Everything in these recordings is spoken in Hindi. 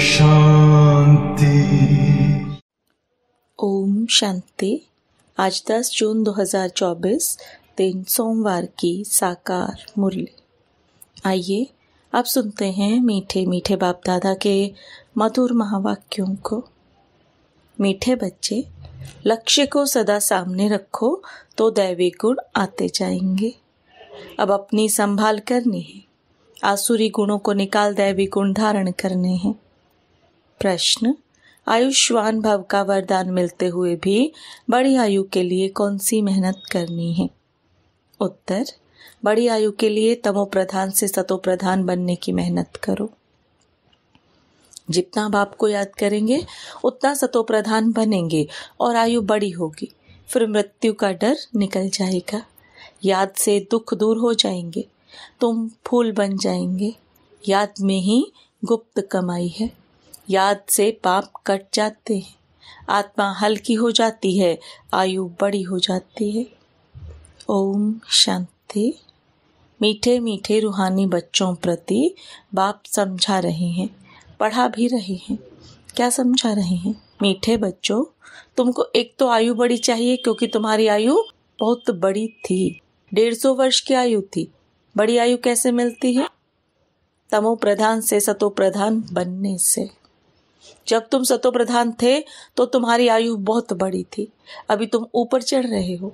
शांति ओम शांति आज 10 जून 2024 दिन सोमवार की साकार मुरली आइए अब सुनते हैं मीठे मीठे बाप दादा के मधुर महावाक्यों को मीठे बच्चे लक्ष्य को सदा सामने रखो तो दैवी गुण आते जाएंगे अब अपनी संभाल करनी है आसुरी गुणों को निकाल दैवी गुण धारण करने हैं प्रश्न आयुष्मान भव का वरदान मिलते हुए भी बड़ी आयु के लिए कौन सी मेहनत करनी है उत्तर बड़ी आयु के लिए तमो प्रधान से सतो प्रधान बनने की मेहनत करो जितना बाप को याद करेंगे उतना सतो प्रधान बनेंगे और आयु बड़ी होगी फिर मृत्यु का डर निकल जाएगा याद से दुख दूर हो जाएंगे तुम फूल बन जाएंगे याद में ही गुप्त कमाई है याद से पाप कट जाते हैं आत्मा हल्की हो जाती है आयु बड़ी हो जाती है ओम शांति मीठे मीठे रूहानी बच्चों प्रति बाप समझा रहे हैं पढ़ा भी रहे हैं क्या समझा रहे हैं मीठे बच्चों तुमको एक तो आयु बड़ी चाहिए क्योंकि तुम्हारी आयु बहुत बड़ी थी डेढ़ सौ वर्ष की आयु थी बड़ी आयु कैसे मिलती है तमो प्रधान से सतो प्रधान बनने से जब तुम सतो प्रधान थे तो तुम्हारी आयु बहुत बड़ी थी अभी तुम ऊपर चढ़ रहे हो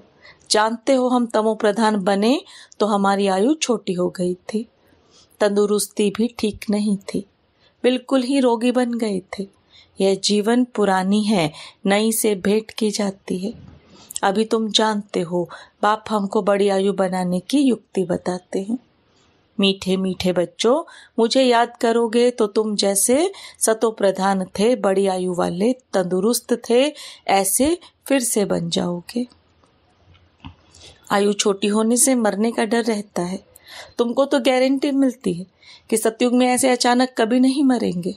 जानते हो हम तमो प्रधान बने तो हमारी आयु छोटी हो गई थी तंदुरुस्ती भी ठीक नहीं थी बिल्कुल ही रोगी बन गए थे यह जीवन पुरानी है नई से भेंट की जाती है अभी तुम जानते हो बाप हमको बड़ी आयु बनाने की युक्ति बताते हैं मीठे मीठे बच्चों मुझे याद करोगे तो तुम जैसे सतो प्रधान थे बड़ी आयु वाले तंदुरुस्त थे ऐसे फिर से बन जाओगे आयु छोटी होने से मरने का डर रहता है तुमको तो गारंटी मिलती है कि सतयुग में ऐसे अचानक कभी नहीं मरेंगे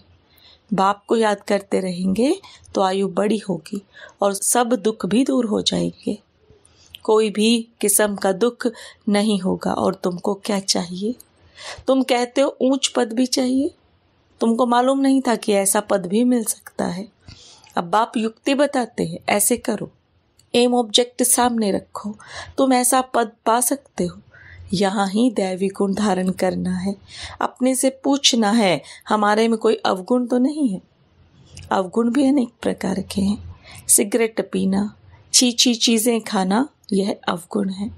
बाप को याद करते रहेंगे तो आयु बड़ी होगी और सब दुख भी दूर हो जाएंगे कोई भी किस्म का दुख नहीं होगा और तुमको क्या चाहिए तुम कहते हो ऊंच पद भी चाहिए तुमको मालूम नहीं था कि ऐसा पद भी मिल सकता है अब बाप युक्ति बताते हैं ऐसे करो एम ऑब्जेक्ट सामने रखो तुम ऐसा पद पा सकते हो यहाँ ही दैवी गुण धारण करना है अपने से पूछना है हमारे में कोई अवगुण तो नहीं है अवगुण भी अनेक प्रकार के हैं सिगरेट पीना छीछी चीज़ें खाना यह अवगुण है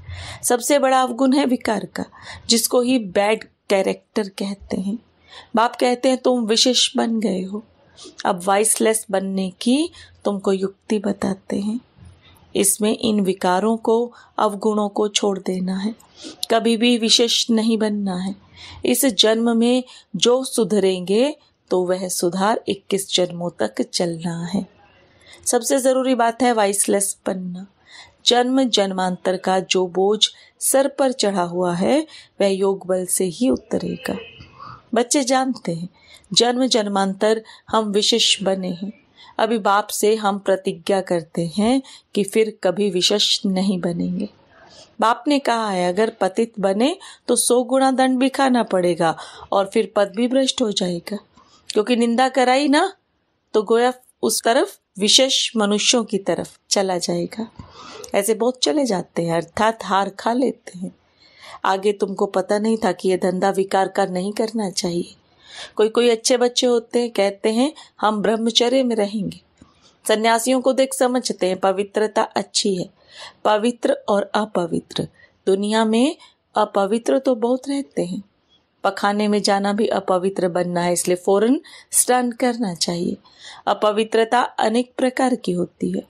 सबसे बड़ा अवगुण है विकार का जिसको ही बैड कैरेक्टर कहते हैं बाप कहते हैं तुम विशेष बन गए हो अब वॉइसलेस बनने की तुमको युक्ति बताते हैं इसमें इन विकारों को अवगुणों को छोड़ देना है कभी भी विशेष नहीं बनना है इस जन्म में जो सुधरेंगे तो वह सुधार 21 जन्मों तक चलना है सबसे ज़रूरी बात है वाइसलेस बनना जन्म जन्मांतर का जो बोझ सर पर चढ़ा हुआ है वह योग बल से ही उतरेगा बच्चे जानते हैं जन्म जन्मांतर हम विशेष बने हैं अभी बाप से हम प्रतिज्ञा करते हैं कि फिर कभी विशेष नहीं बनेंगे बाप ने कहा है अगर पतित बने तो सौ गुणा दंड भी खाना पड़ेगा और फिर पद भी भ्रष्ट हो जाएगा क्योंकि निंदा कराई ना तो गोया उस तरफ विशेष मनुष्यों की तरफ चला जाएगा ऐसे बहुत चले जाते हैं अर्थात हार खा लेते हैं आगे तुमको पता नहीं था कि यह धंधा विकार का नहीं करना चाहिए कोई कोई अच्छे बच्चे होते हैं कहते हैं हम ब्रह्मचर्य में रहेंगे सन्यासियों को देख समझते हैं पवित्रता अच्छी है पवित्र और अपवित्र दुनिया में अपवित्र तो बहुत रहते हैं पखाने में जाना भी अपवित्र बनना है इसलिए फौरन स्टन करना चाहिए अपवित्रता अनेक प्रकार की होती है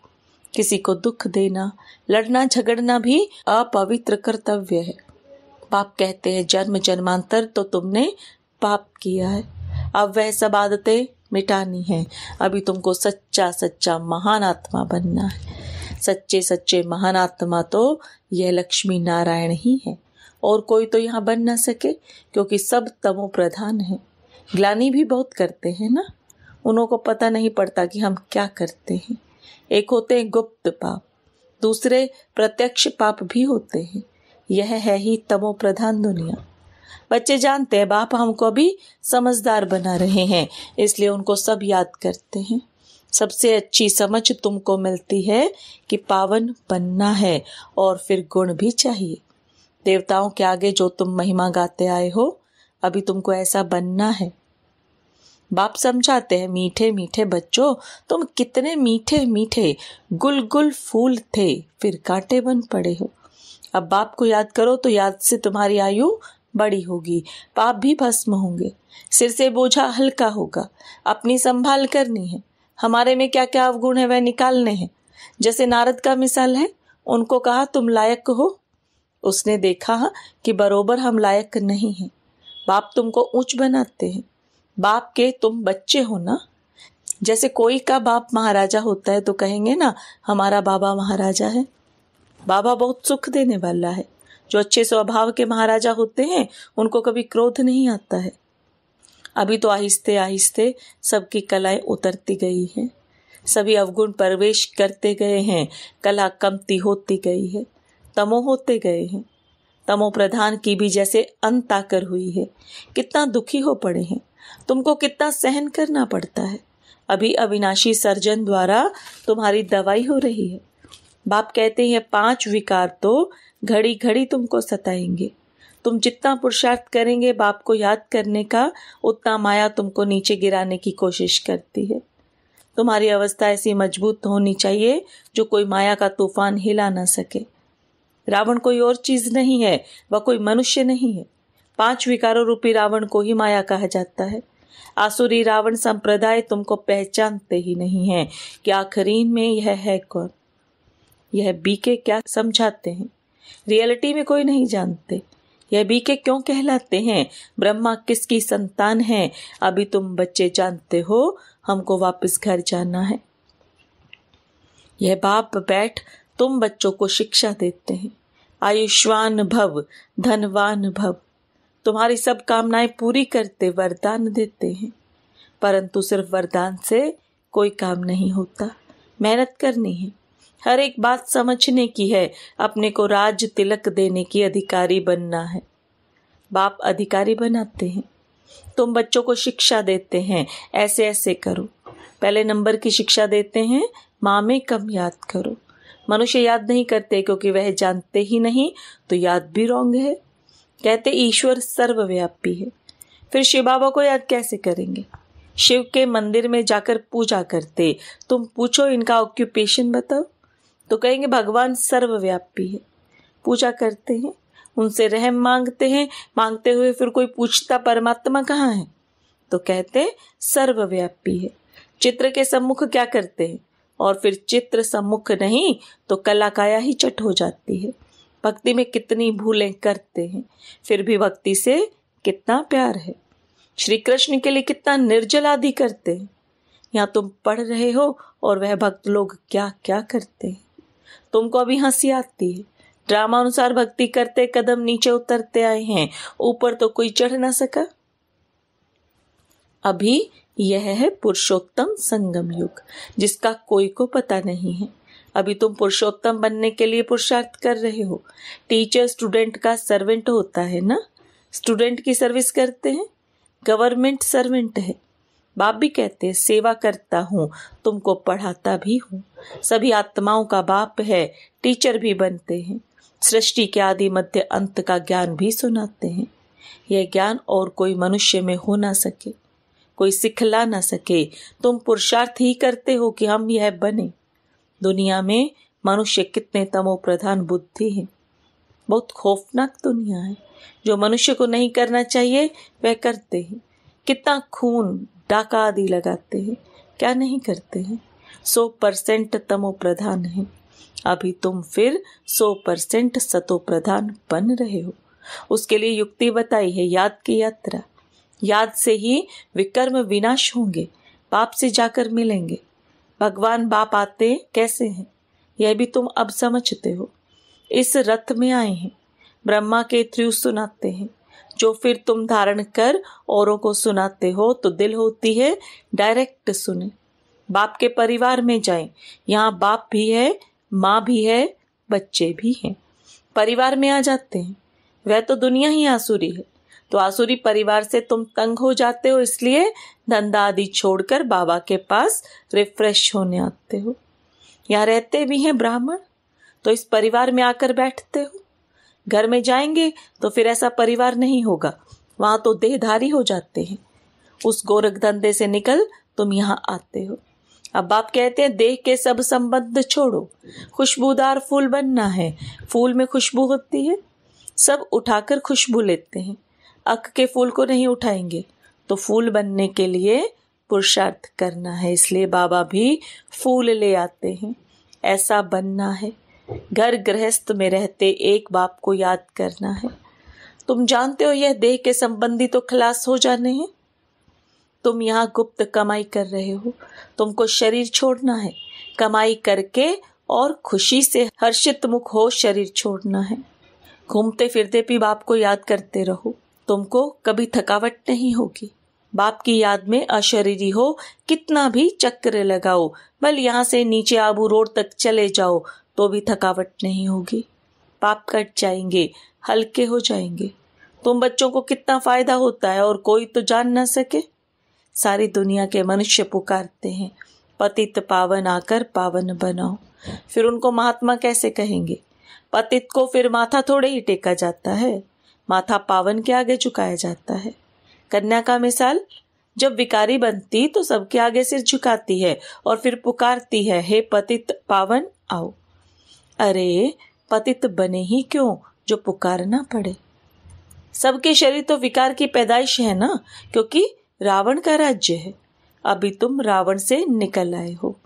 किसी को दुख देना लड़ना झगड़ना भी अपवित्र कर्तव्य है बाप कहते हैं जन्म जन्मांतर तो तुमने पाप किया है अब वह सब आदतें मिटानी है अभी तुमको सच्चा सच्चा महान आत्मा बनना है सच्चे सच्चे महान आत्मा तो यह लक्ष्मी नारायण ही है और कोई तो यहाँ बन ना सके क्योंकि सब तमो प्रधान है ग्लानी भी बहुत करते हैं ना उन्हों को पता नहीं पड़ता कि हम क्या करते हैं एक होते हैं गुप्त पाप दूसरे प्रत्यक्ष पाप भी होते हैं यह है ही तमो प्रधान दुनिया बच्चे जानते हैं बाप हमको भी समझदार बना रहे हैं इसलिए उनको सब याद करते हैं सबसे अच्छी समझ तुमको मिलती है कि पावन बनना है और फिर गुण भी चाहिए देवताओं के आगे जो तुम महिमा गाते आए हो अभी तुमको ऐसा बनना है बाप समझाते हैं मीठे मीठे बच्चों तुम कितने मीठे मीठे गुल गुल फूल थे फिर कांटे बन पड़े हो अब बाप को याद करो तो याद से तुम्हारी आयु बड़ी होगी पाप भी भस्म होंगे सिर से बोझा हल्का होगा अपनी संभाल करनी है हमारे में क्या क्या अवगुण है वह निकालने हैं जैसे नारद का मिसाल है उनको कहा तुम लायक हो उसने देखा हाँ, कि बरोबर हम लायक नहीं हैं बाप तुमको ऊंच बनाते हैं बाप के तुम बच्चे हो ना जैसे कोई का बाप महाराजा होता है तो कहेंगे ना हमारा बाबा महाराजा है बाबा बहुत सुख देने वाला है जो अच्छे स्वभाव के महाराजा होते हैं उनको कभी क्रोध नहीं आता है अभी तो आहिस्ते आहिस्ते सबकी कलाएं उतरती गई हैं सभी अवगुण प्रवेश करते गए हैं कला कमती होती गई है तमो होते गए हैं तमो प्रधान की भी जैसे अंत आकर हुई है कितना दुखी हो पड़े हैं तुमको कितना सहन करना पड़ता है अभी अविनाशी सर्जन द्वारा तुम्हारी दवाई हो रही है बाप कहते हैं पांच विकार तो घड़ी घड़ी तुमको सताएंगे तुम जितना पुरुषार्थ करेंगे बाप को याद करने का उतना माया तुमको नीचे गिराने की कोशिश करती है तुम्हारी अवस्था ऐसी मजबूत होनी चाहिए जो कोई माया का तूफान हिला ना सके रावण कोई और चीज नहीं है वह कोई मनुष्य नहीं है पांच विकारों रूपी रावण को ही माया कहा जाता है आसुरी रावण संप्रदाय तुमको पहचानते ही नहीं है कि आखरीन में यह है कौन यह बीके क्या समझाते हैं रियलिटी में कोई नहीं जानते यह के क्यों कहलाते हैं ब्रह्मा किसकी संतान है अभी तुम बच्चे जानते हो हमको वापस घर जाना है यह बाप बैठ तुम बच्चों को शिक्षा देते हैं आयुष्वान भव धनवान भव तुम्हारी सब कामनाएं पूरी करते वरदान देते हैं परंतु सिर्फ वरदान से कोई काम नहीं होता मेहनत करनी है हर एक बात समझने की है अपने को राज तिलक देने की अधिकारी बनना है बाप अधिकारी बनाते हैं तुम बच्चों को शिक्षा देते हैं ऐसे ऐसे करो पहले नंबर की शिक्षा देते हैं माँ में कम याद करो मनुष्य याद नहीं करते क्योंकि वह जानते ही नहीं तो याद भी रोंग है कहते ईश्वर सर्वव्यापी है फिर शिव बाबा को याद कैसे करेंगे शिव के मंदिर में जाकर पूजा करते तुम पूछो इनका ऑक्यूपेशन बताओ तो कहेंगे भगवान सर्वव्यापी है पूजा करते हैं उनसे रहम मांगते हैं मांगते हुए फिर कोई पूछता परमात्मा कहाँ है तो कहते हैं सर्वव्यापी है चित्र के सम्मुख क्या करते हैं और फिर चित्र सम्मुख नहीं तो कलाकाया ही चट हो जाती है भक्ति में कितनी भूलें करते हैं फिर भी भक्ति से कितना प्यार है श्री कृष्ण के लिए कितना निर्जल आदि करते हैं या तुम पढ़ रहे हो और वह भक्त लोग क्या क्या करते हैं तुमको अभी हंसी आती है ड्रामा अनुसार भक्ति करते कदम नीचे उतरते आए हैं ऊपर तो कोई चढ़ ना सका अभी यह है पुरुषोत्तम संगम युग जिसका कोई को पता नहीं है अभी तुम पुरुषोत्तम बनने के लिए पुरुषार्थ कर रहे हो टीचर स्टूडेंट का सर्वेंट होता है ना स्टूडेंट की सर्विस करते हैं गवर्नमेंट सर्वेंट है बाप भी कहते सेवा करता हूँ तुमको पढ़ाता भी हूँ सभी आत्माओं का बाप है टीचर भी बनते हैं सृष्टि के आदि मध्य अंत का ज्ञान भी सुनाते हैं यह ज्ञान और कोई मनुष्य में हो ना सके कोई सिखला ना सके तुम पुरुषार्थ ही करते हो कि हम यह बने दुनिया में मनुष्य कितने तमो प्रधान बुद्धि है बहुत खौफनाक दुनिया है जो मनुष्य को नहीं करना चाहिए वह करते हैं कितना खून डाका आदि लगाते हैं क्या नहीं करते हैं सौ परसेंट तमो प्रधान है अभी तुम फिर सौ परसेंट सतो प्रधान बन रहे हो उसके लिए युक्ति बताई है याद की यात्रा याद से ही विकर्म विनाश होंगे बाप से जाकर मिलेंगे भगवान बाप आते कैसे हैं यह भी तुम अब समझते हो इस रथ में आए हैं ब्रह्मा के त्रियु सुनाते हैं जो फिर तुम धारण कर औरों को सुनाते हो तो दिल होती है डायरेक्ट सुने बाप के परिवार में जाए यहाँ बाप भी है माँ भी है बच्चे भी हैं परिवार में आ जाते हैं वह तो दुनिया ही आसुरी है तो आसुरी परिवार से तुम तंग हो जाते हो इसलिए धंधा आदि छोड़कर बाबा के पास रिफ्रेश होने आते हो यहाँ रहते भी हैं ब्राह्मण तो इस परिवार में आकर बैठते हो घर में जाएंगे तो फिर ऐसा परिवार नहीं होगा वहां तो देहधारी हो जाते हैं उस गोरख धंधे से निकल तुम यहाँ आते हो अब बाप कहते हैं देह के सब संबंध छोड़ो खुशबूदार फूल बनना है फूल में खुशबू होती है सब उठाकर खुशबू लेते हैं अक के फूल को नहीं उठाएंगे तो फूल बनने के लिए पुरुषार्थ करना है इसलिए बाबा भी फूल ले आते हैं ऐसा बनना है घर गृहस्थ में रहते एक बाप को याद करना है तुम जानते हो यह देह के संबंधी तो खलास हो जाने हैं तुम यहाँ गुप्त कमाई कर रहे हो तुमको शरीर छोड़ना है कमाई करके और खुशी से हर्षित मुख हो शरीर छोड़ना है घूमते फिरते भी बाप को याद करते रहो तुमको कभी थकावट नहीं होगी बाप की याद में अशरीरी हो कितना भी चक्र लगाओ बल यहाँ से नीचे आबू रोड तक चले जाओ तो भी थकावट नहीं होगी पाप कट जाएंगे हल्के हो जाएंगे तुम बच्चों को कितना फायदा होता है और कोई तो जान ना सके सारी दुनिया के मनुष्य पुकारते हैं पतित पावन आकर पावन बनाओ फिर उनको महात्मा कैसे कहेंगे पतित को फिर माथा थोड़े ही टेका जाता है माथा पावन के आगे झुकाया जाता है कन्या का मिसाल जब विकारी बनती तो सबके आगे सिर झुकाती है और फिर पुकारती है हे पतित पावन आओ अरे पतित बने ही क्यों जो पुकारना पड़े सबके शरीर तो विकार की पैदाइश है ना क्योंकि रावण का राज्य है अभी तुम रावण से निकल आए हो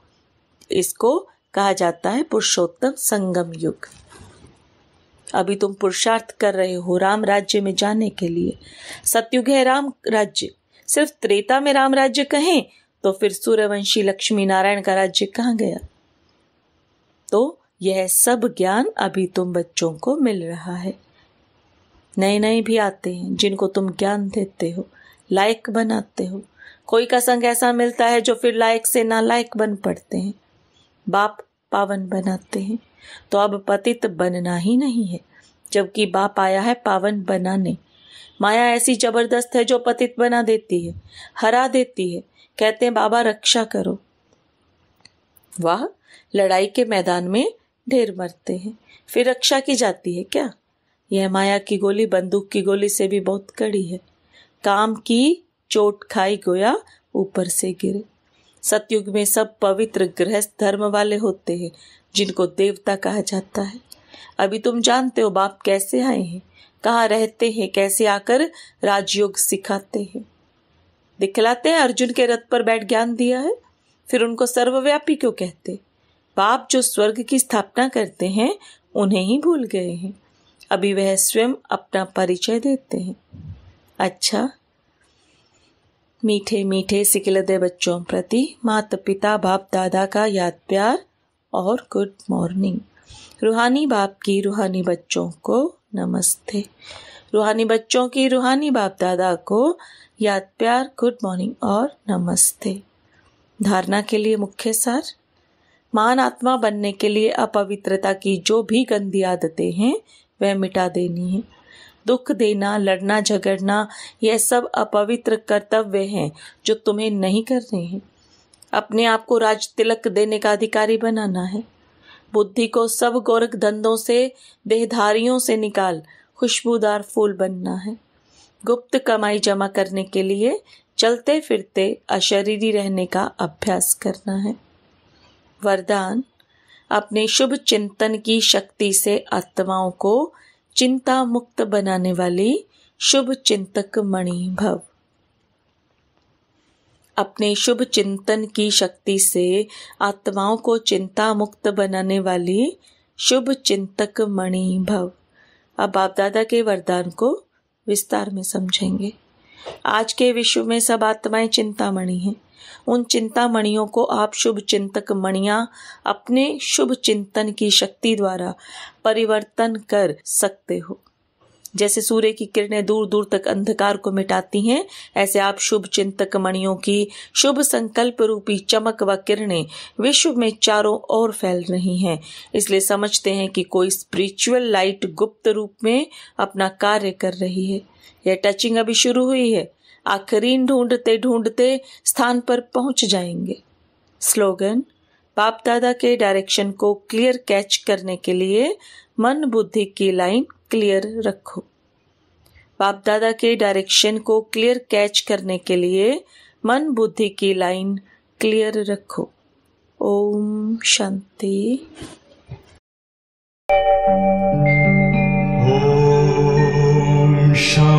इसको कहा जाता है पुरुषोत्तम संगम युग अभी तुम पुरुषार्थ कर रहे हो राम राज्य में जाने के लिए सतयुग है राम राज्य सिर्फ त्रेता में राम राज्य कहें तो फिर सूर्यवंशी लक्ष्मी नारायण का राज्य कहाँ गया तो यह सब ज्ञान अभी तुम बच्चों को मिल रहा है नए नए भी आते हैं जिनको तुम ज्ञान देते हो लायक बनाते हो कोई का संग ऐसा मिलता है जो फिर लायक से ना लायक बन पड़ते हैं बाप पावन बनाते हैं तो अब पतित बनना ही नहीं है जबकि बाप आया है पावन बनाने माया ऐसी जबरदस्त है जो पतित बना देती है हरा देती है कहते हैं बाबा रक्षा करो वाह लड़ाई के मैदान में ढेर मरते हैं फिर रक्षा की जाती है क्या यह माया की गोली बंदूक की गोली से भी बहुत कड़ी है काम की चोट खाई गोया ऊपर से गिरे सतयुग में सब पवित्र गृहस्थ धर्म वाले होते हैं जिनको देवता कहा जाता है अभी तुम जानते हो बाप कैसे आए हैं कहाँ रहते हैं कैसे आकर राजयोग सिखाते हैं दिखलाते हैं अर्जुन के रथ पर बैठ ज्ञान दिया है फिर उनको सर्वव्यापी क्यों कहते हैं बाप जो स्वर्ग की स्थापना करते हैं उन्हें ही भूल गए हैं अभी वह स्वयं अपना परिचय देते हैं अच्छा मीठे मीठे सिकलदे बच्चों प्रति माता पिता बाप दादा का याद प्यार और गुड मॉर्निंग रूहानी बाप की रूहानी बच्चों को नमस्ते रूहानी बच्चों की रूहानी बाप दादा को याद प्यार गुड मॉर्निंग और नमस्ते धारणा के लिए मुख्य सार मान आत्मा बनने के लिए अपवित्रता की जो भी गंदी आदतें हैं वह मिटा देनी है दुख देना लड़ना झगड़ना यह सब अपवित्र कर्तव्य हैं जो तुम्हें नहीं करने हैं अपने आप को राज तिलक देने का अधिकारी बनाना है बुद्धि को सब गोरख धंधों से देहधारियों से निकाल खुशबूदार फूल बनना है गुप्त कमाई जमा करने के लिए चलते फिरते अशरीरी रहने का अभ्यास करना है वरदान अपने शुभ चिंतन की शक्ति से आत्माओं को चिंता मुक्त बनाने वाली शुभ चिंतक मणि भव अपने शुभ चिंतन की शक्ति से आत्माओं को चिंता मुक्त बनाने वाली शुभ चिंतक मणि भव अब बाप दादा के वरदान को विस्तार में समझेंगे आज के विश्व में सब आत्माएं चिंतामणि हैं उन चिंता मणियों को आप शुभ चिंतक मणिया अपने शुभ चिंतन की शक्ति द्वारा परिवर्तन कर सकते हो जैसे सूर्य की किरणें दूर दूर तक अंधकार को मिटाती हैं ऐसे आप शुभ चिंतक मणियों की शुभ संकल्प रूपी चमक व किरणें विश्व में चारों ओर फैल रही हैं इसलिए समझते हैं कि कोई स्पिरिचुअल लाइट गुप्त रूप में अपना कार्य कर रही है यह टचिंग अभी शुरू हुई है आखरीन ढूंढते ढूंढते स्थान पर पहुंच जाएंगे स्लोगन बाप दादा के डायरेक्शन को क्लियर कैच करने के लिए मन बुद्धि की लाइन क्लियर रखो बाप दादा के डायरेक्शन को क्लियर कैच करने के लिए मन बुद्धि की लाइन क्लियर रखो ओम शांति ओम शांति